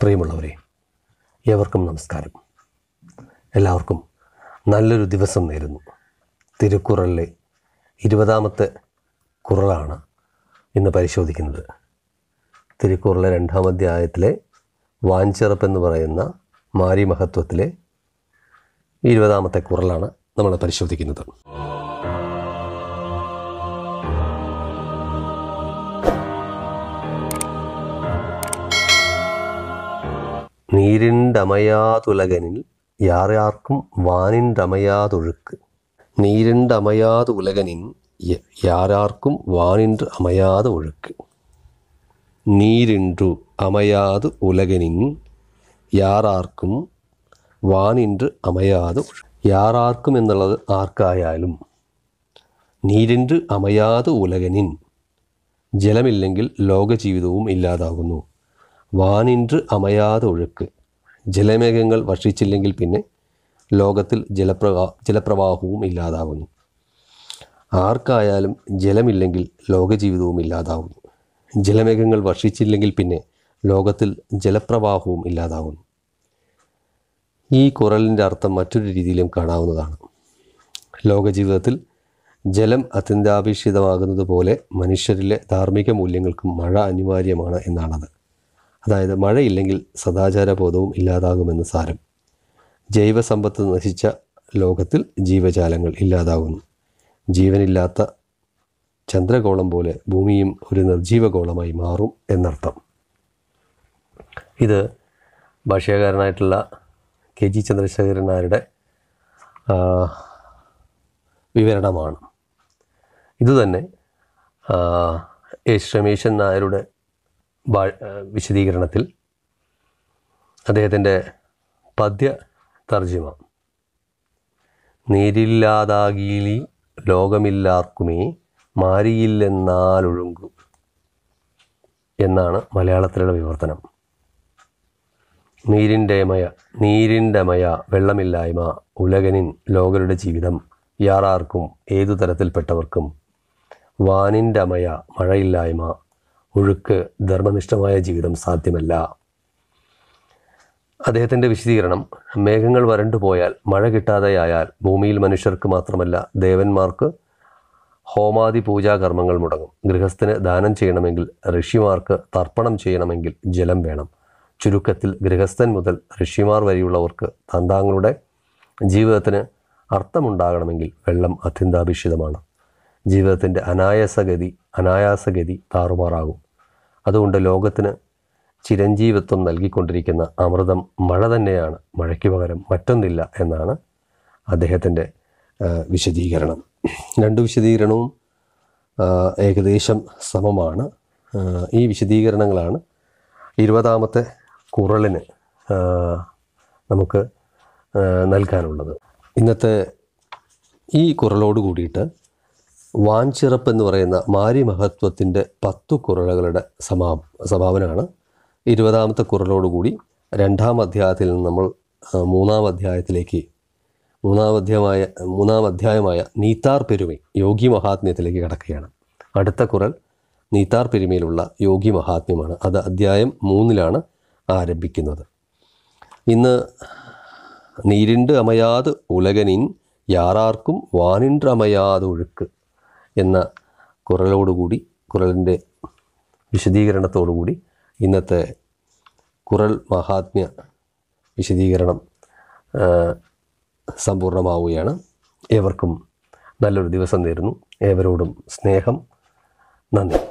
പ്രിയമുള്ളവരെ ഏവർക്കും നമസ്കാരം എല്ലാവർക്കും നല്ലൊരു ദിവസം നേരുന്നു തിരുക്കുറലിലെ ഇരുപതാമത്തെ കുറളാണ് ഇന്ന് പരിശോധിക്കുന്നത് തിരുക്കുറളിലെ രണ്ടാം അധ്യായത്തിലെ വാഞ്ചിറപ്പെന്ന് പറയുന്ന മാരിമഹത്വത്തിലെ മഹത്വത്തിലെ ഇരുപതാമത്തെ കുറളാണ് നമ്മൾ പരിശോധിക്കുന്നത് നീരിണ്ടമയാതുലകനിൽ യാറാർക്കും വാനിൻ്റമയാതൊഴുക്ക് നീരിണ്ടമയാതു ഉലകനിൻ യാരാർക്കും വാനിன்று അമയാതെ ഒഴുക്ക് നീരിണ്ടു അമയാത് ഉലകനിൻ യാറാർക്കും വാനിൻ്റ് അമയാതെ യാറാർക്കും എന്നുള്ളത് ആർക്കായാലും നീരിൻ്റ് അമയാത് ഉലകനിൻ ജലമില്ലെങ്കിൽ ലോകജീവിതവും ഇല്ലാതാകുന്നു വാനിൻ്റ് അമയാതെ ഒഴുക്ക് ജലമേഘങ്ങൾ വർഷിച്ചില്ലെങ്കിൽ പിന്നെ ലോകത്തിൽ ജലപ്രവാ ജലപ്രവാഹവും ഇല്ലാതാവുന്നു ആർക്കായാലും ജലമില്ലെങ്കിൽ ലോകജീവിതവും ഇല്ലാതാവുന്നു ജലമേഘങ്ങൾ വർഷിച്ചില്ലെങ്കിൽ പിന്നെ ലോകത്തിൽ ജലപ്രവാഹവും ഇല്ലാതാവുന്നു ഈ കുറലിൻ്റെ അർത്ഥം മറ്റൊരു രീതിയിലും കാണാവുന്നതാണ് ലോകജീവിതത്തിൽ ജലം അത്യന്താപേക്ഷിതമാകുന്നത് പോലെ മനുഷ്യരിലെ ധാർമ്മിക മൂല്യങ്ങൾക്കും മഴ അനിവാര്യമാണ് എന്നാണത് അതായത് മഴയില്ലെങ്കിൽ സദാചാരബോധവും ഇല്ലാതാകുമെന്ന് സാരം ജൈവസമ്പത്ത് നശിച്ച ലോകത്തിൽ ജീവജാലങ്ങൾ ഇല്ലാതാകുന്നു ജീവനില്ലാത്ത ചന്ദ്രഗോളം പോലെ ഭൂമിയും ഒരു നിർജീവഗോളമായി മാറും എന്നർത്ഥം ഇത് ഭാഷകാരനായിട്ടുള്ള കെ ജി ചന്ദ്രശേഖരൻ നായരുടെ വിവരണമാണ് ഇതുതന്നെ എസ് രമേശൻ നായരുടെ വിശദീകരണത്തിൽ അദ്ദേഹത്തിൻ്റെ പദ്യ തർജിമ നീരില്ലാതാകീലി ലോകമില്ലാർക്കുമേ മാരിയില്ലെന്നാലൊഴുങ്കു എന്നാണ് മലയാളത്തിലുള്ള വിവർത്തനം നീരിൻ്റെ മയ നീരിൻ്റെ മയ വെള്ളമില്ലായ്മ ഉലകനിൻ ലോകരുടെ ജീവിതം യാറാർക്കും ഏതു തരത്തിൽപ്പെട്ടവർക്കും വാനിൻ്റെ മയ മഴയില്ലായ്മ ഒഴുക്ക് ധർമ്മനിഷ്ഠമായ ജീവിതം സാധ്യമല്ല അദ്ദേഹത്തിൻ്റെ വിശദീകരണം മേഘങ്ങൾ വരണ്ടുപോയാൽ മഴ കിട്ടാതെയായാൽ ഭൂമിയിൽ മനുഷ്യർക്ക് മാത്രമല്ല ദേവന്മാർക്ക് ഹോമാദി പൂജാകർമ്മങ്ങൾ മുടങ്ങും ഗൃഹസ്ഥന് ദാനം ചെയ്യണമെങ്കിൽ ഋഷിമാർക്ക് തർപ്പണം ചെയ്യണമെങ്കിൽ ജലം വേണം ചുരുക്കത്തിൽ ഗൃഹസ്ഥൻ മുതൽ ഋഷിമാർ വരെയുള്ളവർക്ക് തന്താങ്ങളുടെ ജീവിതത്തിന് അർത്ഥമുണ്ടാകണമെങ്കിൽ വെള്ളം അത്യന്താപേക്ഷിതമാണ് ജീവിതത്തിൻ്റെ അനായാസഗതി അനായാസഗതി താറുമാറാകും അതുകൊണ്ട് ലോകത്തിന് ചിരഞ്ജീവിത്വം നൽകിക്കൊണ്ടിരിക്കുന്ന അമൃതം മഴ തന്നെയാണ് മഴയ്ക്ക് പകരം മറ്റൊന്നില്ല എന്നാണ് അദ്ദേഹത്തിൻ്റെ വിശദീകരണം രണ്ട് വിശദീകരണവും ഏകദേശം സമമാണ് ഈ വിശദീകരണങ്ങളാണ് ഇരുപതാമത്തെ കുറളിന് നമുക്ക് നൽകാനുള്ളത് ഇന്നത്തെ ഈ കുറലോട് കൂടിയിട്ട് വാൻചിറപ്പ് എന്ന് പറയുന്ന മാരി മഹത്വത്തിൻ്റെ പത്തു കുറളുകളുടെ സമാ സമാപനമാണ് ഇരുപതാമത്തെ കുറളോടുകൂടി രണ്ടാം അധ്യായത്തിൽ നിന്ന് നമ്മൾ മൂന്നാം അധ്യായത്തിലേക്ക് മൂന്നാം അധ്യായമായ മൂന്നാം അധ്യായമായ നീത്താർ പെരുമ യോഗി മഹാത്മ്യത്തിലേക്ക് കടക്കുകയാണ് അടുത്ത കുറൽ നീത്താർ പെരുമയിലുള്ള യോഗി മഹാത്മ്യമാണ് അത് അധ്യായം മൂന്നിലാണ് ആരംഭിക്കുന്നത് ഇന്ന് നീരിണ്ട് അമയാത് ഉലകനിൻ യാറാർക്കും വാനിൻ്റെ അമയാത് ഒഴുക്ക് എന്ന കുറലോടുകൂടി കുറലിൻ്റെ വിശദീകരണത്തോടുകൂടി ഇന്നത്തെ കുറൽ മഹാത്മ്യ വിശദീകരണം സമ്പൂർണമാവുകയാണ് ഏവർക്കും നല്ലൊരു ദിവസം നേരുന്നു ഏവരോടും സ്നേഹം നന്ദി